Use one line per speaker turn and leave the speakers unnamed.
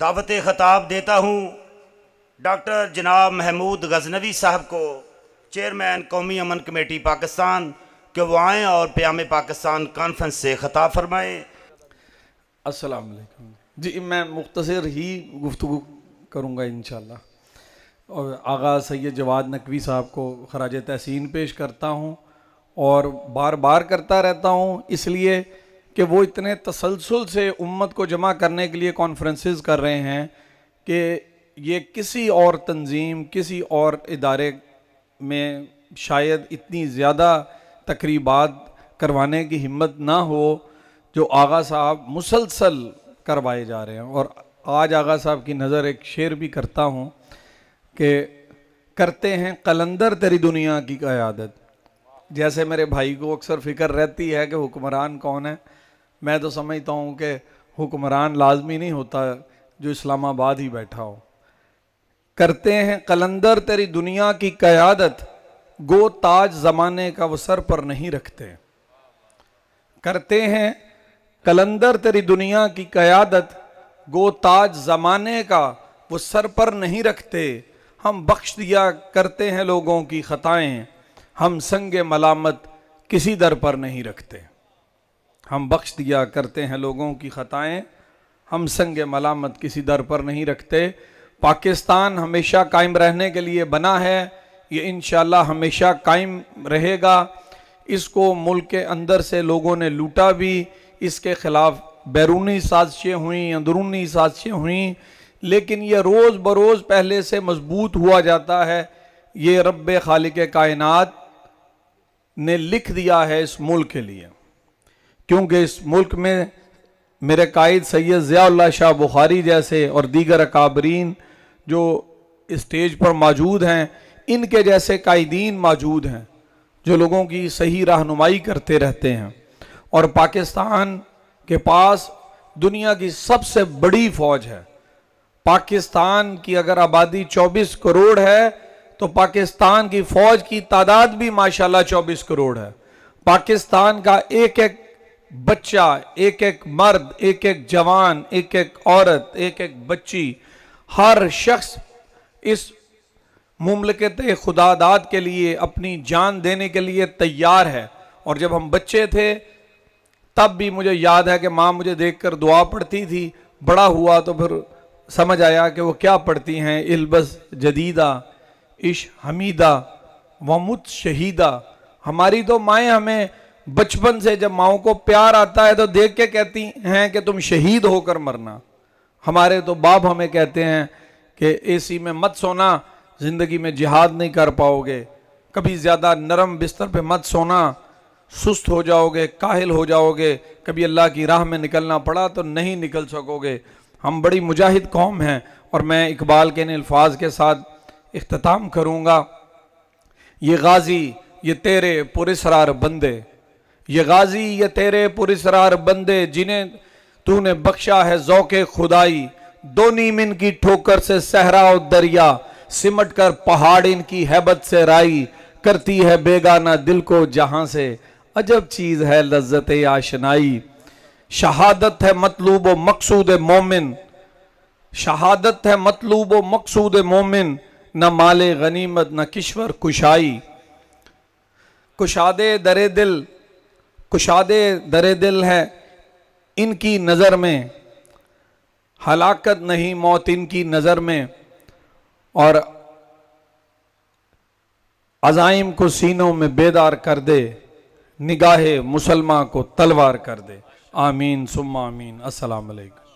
दावत ख़ताब देता हूँ डॉक्टर जनाब महमूद गजनवी साहब को चेयरमैन कौमी अमन कमेटी पाकिस्तान के वो आएँ और प्याम पाकिस्तान कॉन्फ्रेंस से ख़ताब फरमाएँ अस्सलाम जी मैं मुख्तर ही गुफ्तु करूँगा इन और आगा सैद जवाद नकवी साहब को खराज तहसीन पेश करता हूँ और बार बार करता रहता हूँ इसलिए कि वो इतने तसलसल से उम्मत को जमा करने के लिए कॉन्फ्रेंसिस कर रहे हैं कि ये किसी और तंजीम किसी और इदारे में शायद इतनी ज़्यादा तकरीबात करवाने की हिम्मत ना हो जो आगा साहब मुसलसल करवाए जा रहे हैं और आज आगा साहब की नज़र एक शेर भी करता हूँ कि करते हैं कलंदर तेरी दुनिया की क़्यादत जैसे मेरे भाई को अक्सर फ़िक्र रहती है कि हुक्मरान कौन है मैं तो समझता हूँ कि हुक्मरान लाजमी नहीं होता जो इस्लामाबाद ही बैठा हो करते हैं कलंदर तेरी दुनिया की क़्यादत गो ताज ज़माने का वो सर पर नहीं रखते करते हैं कलंदर तेरी दुनिया की क़्यादत गो ताज ज़माने का वो सर पर नहीं रखते हम बख्श दिया करते हैं लोगों की ख़ताएँ हम संग मलामत किसी दर पर नहीं रखते हम बख्श दिया करते हैं लोगों की ख़ताएँ हम संग मलामत किसी दर पर नहीं रखते पाकिस्तान हमेशा कायम रहने के लिए बना है ये इन हमेशा कायम रहेगा इसको मुल्क के अंदर से लोगों ने लूटा भी इसके ख़िलाफ़ बैरूनी साजिशें हुई अंदरूनी साजिशें हुई लेकिन यह रोज़ बरोज़ पहले से मजबूत हुआ जाता है ये रब खालिक कायनात ने लिख दिया है इस मुल्क के लिए क्योंकि इस मुल्क में मेरे कायद सैद ज़ियाल्ला शाह बुखारी जैसे और दीगर अकाबरीन जो इस्टेज पर मौजूद हैं इनके जैसे कायदीन मौजूद हैं जो लोगों की सही रहनुमाई करते रहते हैं और पाकिस्तान के पास दुनिया की सबसे बड़ी फौज है पाकिस्तान की अगर आबादी 24 करोड़ है तो पाकिस्तान की फौज की तादाद भी माशाल्लाह 24 करोड़ है पाकिस्तान का एक एक बच्चा एक एक मर्द एक एक जवान एक एक औरत एक एक बच्ची हर शख्स इस मुमलकत खुदादाद के लिए अपनी जान देने के लिए तैयार है और जब हम बच्चे थे तब भी मुझे याद है कि माँ मुझे देखकर दुआ पढ़ती थी बड़ा हुआ तो फिर समझ आया कि वो क्या पढ़ती हैं इल्बस जदीदा इश हमीदा वमुत शहीदा हमारी तो माएँ हमें बचपन से जब माओ को प्यार आता है तो देख के कहती हैं कि तुम शहीद होकर मरना हमारे तो बाप हमें कहते हैं कि एसी में मत सोना ज़िंदगी में जिहाद नहीं कर पाओगे कभी ज़्यादा नरम बिस्तर पे मत सोना सुस्त हो जाओगे काहिल हो जाओगे कभी अल्लाह की राह में निकलना पड़ा तो नहीं निकल सकोगे हम बड़ी मुजाहिद कौम हैं और मैं इकबाल के इन अल्फाज के साथ अख्ताम करूँगा ये गाजी ये तेरे पुरेसरार बंदे ये गाजी ये तेरे पुरसरार बंदे जिन्हें तूने बख्शा है जौके खुदाई दो नीम इनकी ठोकर से सहरा और दरिया सिमट कर पहाड़ इनकी हैबत से राई करती है बेगाना दिल को जहां से अजब चीज है लज्जत आशनाई शहादत है मतलूब व मकसूद मोमिन शहादत है मतलूब व मकसूद मोमिन न माले गनीमत न किश्वर कुशाई कुशादे दरे दिल कुशादे दर दिल है इनकी नज़र में हलाकत नहीं मौत इनकी नज़र में और अजाइम को सीनों में बेदार कर दे निगाह मुसलमान को तलवार कर दे आमीन सुम्मा आमीन असलकम